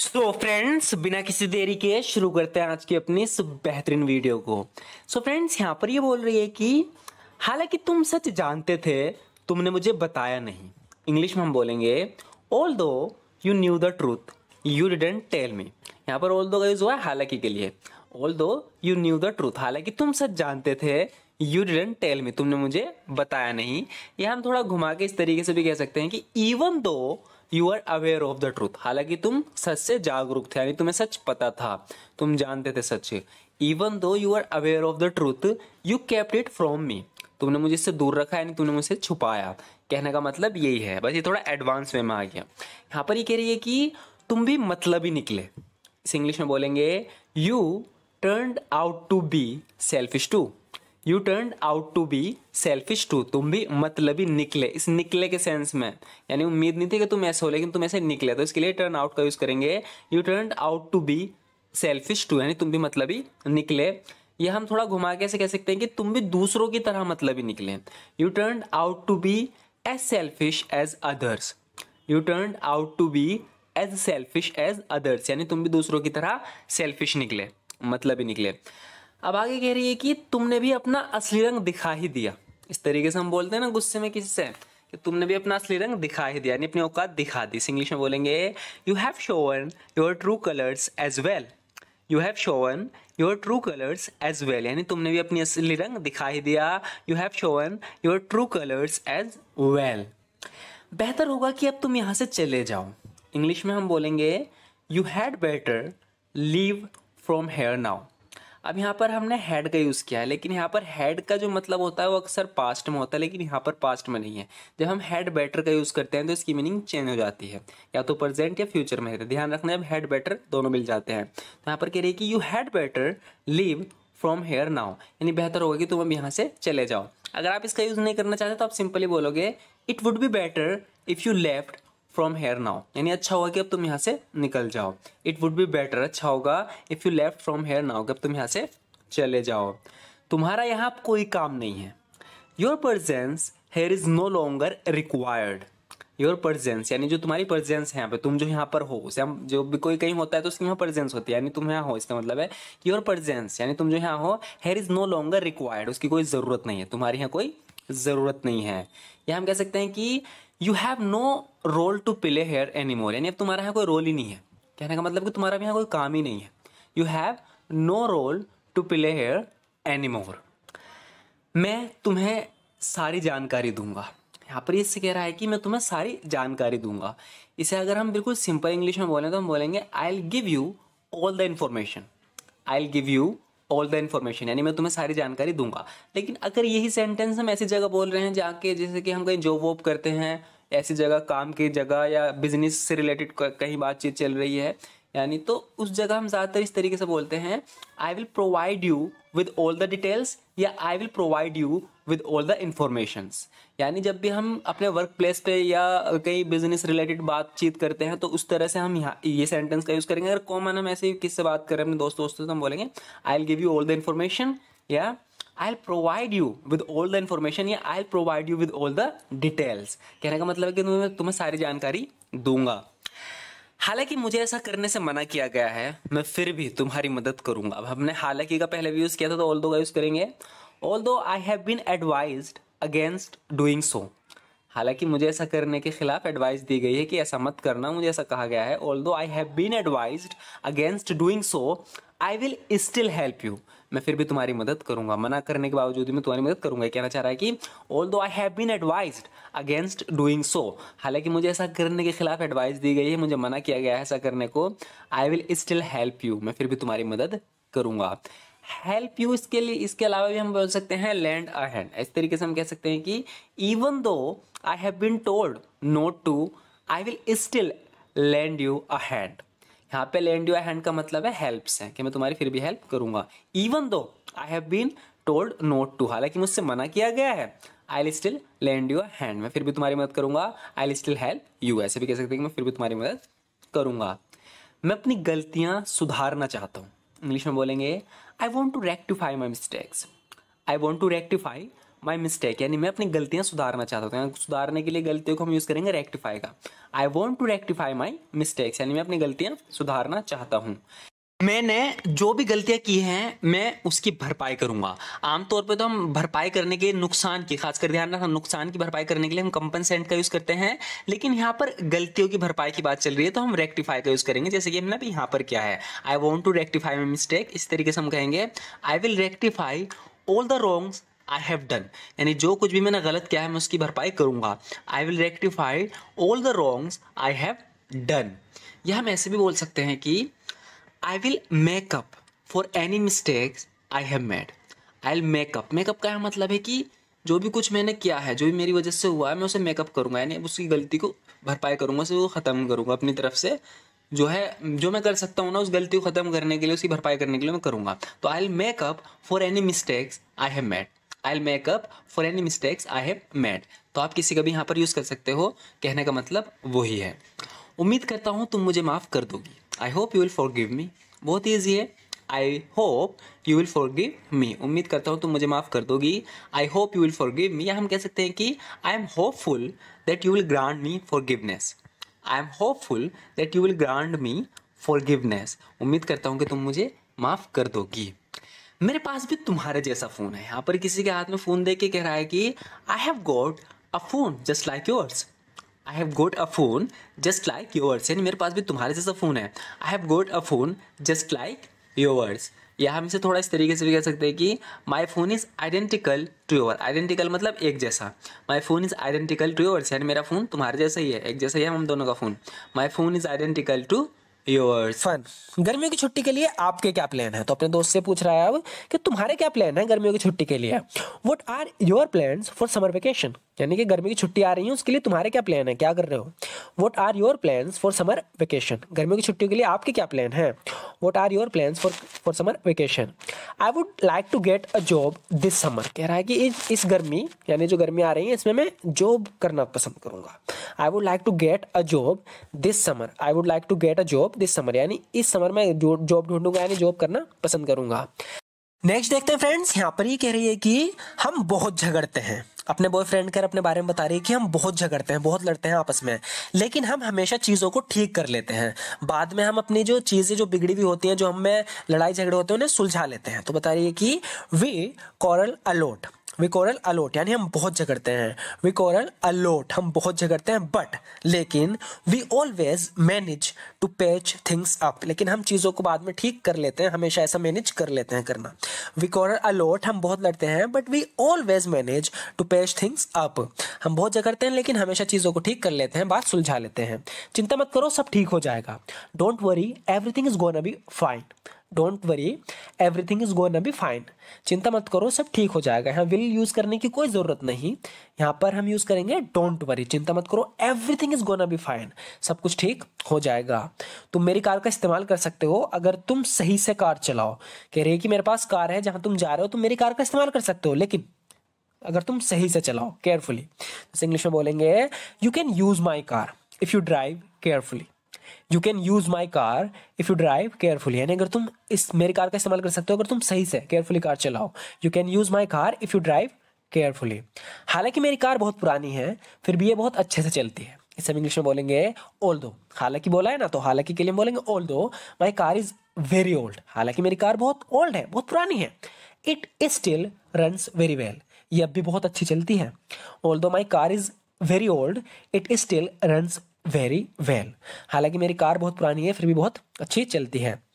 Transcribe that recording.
सो so friends बिना किसी देरी के शुरू करते हैं आज की अपनी इस बेहतरीन वीडियो को सो फ्रेंड्स यहाँ पर ये बोल रही है कि हालांकि तुम सच जानते थे तुमने मुझे बताया नहीं इंग्लिश में हम बोलेंगे although you knew the truth you didn't tell me यहाँ पर ऑल दो का यूज़ हुआ है हालांकि के लिए all although you knew the truth हालांकि तुम सच जानते थे यू डिडेंट टेल मी तुमने मुझे बताया नहीं यह हम थोड़ा घुमा के इस तरीके से भी कह सकते हैं कि even though you are aware of the truth हालांकि तुम सच से जागरूक थे यानी तुम्हें सच पता था तुम जानते थे सच even though you are aware of the truth you kept it from me तुमने मुझे इससे दूर रखा यानी तुमने मुझसे छुपाया कहने का मतलब यही है बस ये थोड़ा एडवांस वे में आ गया यहाँ पर ये कह रही है कि तुम भी मतलब ही निकले इस इंग्लिश में बोलेंगे you turn out to be selfish too you turn out to be selfish too तुम भी मतलब ही निकले इस निकले के सेंस में यानी उम्मीद नहीं थी कि तुम ऐसे हो लेकिन तुम ऐसे निकले तो इसके लिए टर्न आउट का यूज़ करेंगे you turn out to be selfish too यानी तुम भी मतलब ही निकले यह हम थोड़ा घुमा के ऐसे कह सकते हैं कि तुम भी दूसरों की तरह मतलब ही निकले you turn out to be as selfish as others you turn out to be as selfish as others यानी तुम भी दूसरों की तरह सेल्फिश निकले मतलब ही निकले अब आगे कह रही है कि तुमने भी अपना असली रंग दिखा ही दिया इस तरीके से हम बोलते हैं ना गुस्से में किसी से कि तुमने भी अपना असली रंग दिखा ही दिया यानी अपनी औकात दिखा दी इंग्लिश में बोलेंगे you have shown your true colours as well you have shown your true colours as well यानी तुमने भी अपनी असली रंग दिखा ही दिया you have shown your true colours as well बेहतर होगा कि अब तुम यहाँ से चले जाओ इंग्लिश में हम बोलेंगे you had better leave from here now अब यहाँ पर हमने हैड का यूज़ किया है लेकिन यहाँ पर हैड का जो मतलब होता है वो अक्सर पास्ट में होता है लेकिन यहाँ पर पास्ट में नहीं है जब हम हैड बेटर का यूज़ करते हैं तो इसकी मीनिंग चेंज हो जाती है या तो प्रेजेंट या फ्यूचर में रहता ध्यान रखना जब हैड बेटर दोनों मिल जाते हैं तो यहाँ पर कह रही है कि you had better leave from here now यानी बेहतर होगा कि तुम अब यहाँ से चले जाओ अगर आप इसका यूज़ नहीं करना चाहते तो आप सिंपली बोलोगे it would be better if you left from here now यानी अच्छा होगा कि अब तुम यहाँ से निकल जाओ इट वुड बी बेटर अच्छा होगा if you left from here now कि अब तुम यहाँ से चले जाओ तुम्हारा यहाँ कोई काम नहीं है your presence here is no longer required your presence यानी जो तुम्हारी प्रजेंस है यहाँ पे तुम जो यहाँ पर हो उसे हम जो भी कोई कहीं होता है तो उसकी यहाँ प्रजेंस होती है यानी तुम यहाँ हो इसका मतलब है कि योर प्रजेंस यानी तुम जो यहाँ हो here is no longer required उसकी कोई ज़रूरत नहीं है तुम्हारी यहाँ कोई ज़रूरत नहीं है यह हम कह सकते हैं कि you have no role to play here more यानी अब तुम्हारा यहाँ कोई रोल ही नहीं है कहने का मतलब कि तुम्हारा भी यहाँ कोई काम ही नहीं है you have no role to play here more मैं तुम्हें सारी जानकारी दूंगा यहाँ पर इससे कह रहा है कि मैं तुम्हें सारी जानकारी दूंगा इसे अगर हम बिल्कुल सिंपल इंग्लिश में बोलें तो हम बोलेंगे I'll give you all the information I'll give you all the information यानी मैं तुम्हें सारी जानकारी दूंगा लेकिन अगर यही सेंटेंस हम ऐसी जगह बोल रहे हैं जाके जैसे कि हम कहीं जॉब वॉब करते हैं ऐसी जगह काम की जगह या बिजनेस से रिलेटेड कहीं बातचीत चल रही है यानी तो उस जगह हम ज़्यादातर इस तरीके से बोलते हैं I will provide you with all the details या I will provide you with all the informations यानी जब भी हम अपने वर्क प्लेस पर या कहीं बिजनेस रिलेटेड बातचीत करते हैं तो उस तरह से हम यहाँ ये सेंटेंस का यूज़ करेंगे अगर कॉमन हम ऐसे ही किससे बात करें अपने दोस्त दोस्तों से हम बोलेंगे I'll give you all the information या I provide you with all the information या I provide you with all the details कहने का मतलब है कि मैं तुम्हें सारी जानकारी दूंगा हालांकि मुझे ऐसा करने से मना किया गया है मैं फिर भी तुम्हारी मदद करूंगा अब हमने हालांकि का पहले भी यूज़ किया था तो ऑल दो का यूज़ करेंगे all I have been advised against doing so हालांकि मुझे ऐसा करने के खिलाफ एडवाइस दी गई है कि ऐसा मत करना मुझे ऐसा कहा गया है although I have been advised against doing so I will still help you मैं फिर भी तुम्हारी मदद करूंगा मना करने के बावजूद भी मैं तुम्हारी मदद करूंगा कहना चाह रहा है कि although I have been advised against doing so हालांकि मुझे ऐसा करने के खिलाफ एडवाइस दी गई है मुझे मना किया गया है ऐसा करने को I will still help you मैं फिर भी तुम्हारी मदद करूंगा हेल्प यू इसके लिए इसके अलावा भी हम बोल सकते हैं लैंड अ हैंड इस तरीके से हम कह सकते हैं कि even though I have been told not to I will still lend you a hand यहाँ पे लैंड यू अ हैंड का मतलब है हेल्प से कि मैं तुम्हारी फिर भी हेल्प करूंगा even though I have been told not to हालांकि मुझसे मना किया गया है I will still lend you a hand मैं फिर भी तुम्हारी मदद करूंगा I will still help you ऐसे भी कह सकते हैं कि मैं फिर भी तुम्हारी मदद करूंगा मैं अपनी गलतियां सुधारना चाहता हूँ इंग्लिश में बोलेंगे I want to rectify my mistakes I want to rectify my mistake यानी मैं अपनी गलतियाँ सुधारना चाहता हूँ तो सुधारने के लिए गलतियों को हम यूज़ करेंगे रेक्टिफाई का I want to rectify my mistakes यानी मैं अपनी गलतियाँ सुधारना चाहता हूँ मैंने जो भी गलतियां की हैं मैं उसकी भरपाई करूंगा आमतौर पे तो हम भरपाई करने के नुकसान की खासकर ध्यान रखना नुकसान की भरपाई करने के लिए हम कंपनसेंट का यूज़ करते हैं लेकिन यहाँ पर गलतियों की भरपाई की बात चल रही है तो हम रेक्टिफाई का यूज़ करेंगे जैसे कि हमने अभी यहाँ पर क्या है I want to rectify my mistake इस तरीके से हम कहेंगे I will rectify all the wrongs I have done यानी जो कुछ भी मैंने गलत किया है मैं उसकी भरपाई करूंगा I will rectify all the wrongs I have done यह हम ऐसे भी बोल सकते हैं कि I will make up for any mistakes I have made I will make up make up का मतलब है कि जो भी कुछ मैंने किया है जो भी मेरी वजह से हुआ है मैं उसे मेकअप करूँगा यानी उसकी गलती को भरपाई करूँगा उसे वो ख़त्म करूँगा अपनी तरफ से जो है जो मैं कर सकता हूँ ना उस गलती को ख़त्म करने के लिए उसकी भरपाई करने के लिए मैं करूँगा तो I will make up for any mistakes I have made I will make up for any mistakes I have made तो आप किसी का भी यहाँ पर यूज़ कर सकते हो कहने का मतलब वही है उम्मीद करता हूँ तुम मुझे माफ़ कर दोगी I hope you will forgive me बहुत ईजी है I hope you will forgive me उम्मीद करता हूँ तुम मुझे माफ़ कर दोगी I hope you will forgive me या हम कह सकते हैं कि I am hopeful that you will grant me forgiveness I am hopeful that you will grant me forgiveness उम्मीद करता हूँ कि तुम मुझे माफ़ कर दोगी मेरे पास भी तुम्हारे जैसा फ़ोन है यहाँ पर किसी के हाथ में फ़ोन दे के कह रहा है कि I have got a phone just like yours I have got a phone just like yours यानी मेरे पास भी तुम्हारे जैसा फ़ोन है I have got a phone just like yours या हम इसे थोड़ा इस तरीके से भी कह सकते हैं कि my phone is identical to your identical मतलब एक जैसा my phone is identical to yours यानी मेरा फ़ोन तुम्हारे जैसा ही है एक जैसा ही है हम दोनों का phone my phone is identical to your phone गर्मियों की छुट्टी के लिए आपके क्या प्लान है तो अपने दोस्त से पूछ रहा है अब कि तुम्हारे क्या प्लान है गर्मियों की छुट्टी के लिए what are your plan for summer vacation यानी कि गर्मी की छुट्टी आ रही है उसके लिए तुम्हारे क्या प्लान है क्या कर रहे हो what are your plan for summer vacation गर्मियों की छुट्टियों के लिए आपके क्या प्लान है what are your plan for for summer vacation I would like to get a job this summer कह रहा है कि इस, इस गर्मी यानी जो गर्मी आ रही है इसमें मैं जॉब करना पसंद करूंगा I would like to get a job this summer I would like to get a job this summer यानी इस समर में जॉब ढूंढूंगा यानी जॉब करना पसंद करूंगा नेक्स्ट देखते हैं फ्रेंड्स यहाँ पर ये कह रही है कि हम बहुत झगड़ते हैं अपने बॉयफ्रेंड कर अपने बारे में बता रही है कि हम बहुत झगड़ते हैं बहुत लड़ते हैं आपस में लेकिन हम हमेशा चीज़ों को ठीक कर लेते हैं बाद में हम अपनी जो चीज़ें जो बिगड़ी हुई होती हैं जो हमें लड़ाई झगड़े होते हैं उन्हें सुलझा लेते हैं तो बता रही है कि we quarrel a lot we a lot यानी हम बहुत झगड़ते हैं वी अलोट हम बहुत झगड़ते हैं बट लेकिन we always manage to patch things up लेकिन हम चीज़ों को बाद में ठीक कर लेते हैं हमेशा ऐसा मैनेज कर लेते हैं करना वी अलोट हम बहुत लड़ते हैं but we always manage to patch things up हम बहुत झगड़ते हैं लेकिन हमेशा चीज़ों को ठीक कर लेते हैं बात सुलझा लेते हैं चिंता मत करो सब ठीक हो जाएगा don't worry everything is gonna be fine don't worry everything is gonna be fine चिंता मत करो सब ठीक हो जाएगा यहाँ विल यूज़ करने की कोई ज़रूरत नहीं यहाँ पर हम यूज़ करेंगे डोंट वरी चिंता मत करो everything is gonna be fine सब कुछ ठीक हो जाएगा तुम मेरी कार का इस्तेमाल कर सकते हो अगर तुम सही से कार चलाओ कह रही है कि मेरे पास कार है जहाँ तुम जा रहे हो तुम मेरी कार का इस्तेमाल कर सकते हो लेकिन अगर तुम सही से चलाओ केयरफुली जैसे इंग्लिश में बोलेंगे you can use my car if you drive carefully you can use my car if you drive carefully यानी अगर तुम इस मेरी कार का इस्तेमाल कर सकते हो अगर तुम सही से केयरफुली कार चलाओ you can use my car if you drive carefully हालांकि मेरी कार बहुत पुरानी है फिर भी ये बहुत अच्छे से चलती है इसे हम इंग्लिश में बोलेंगे ओल्ड दो हालांकि बोला है ना तो हालांकि के लिए हम बोलेंगे although my car is very old हालांकि मेरी कार बहुत ओल्ड है बहुत पुरानी है it is still runs very well ये अब भी बहुत अच्छी चलती है although my car is very old it is still run very well हालांकि मेरी कार बहुत पुरानी है फिर भी बहुत अच्छी चलती है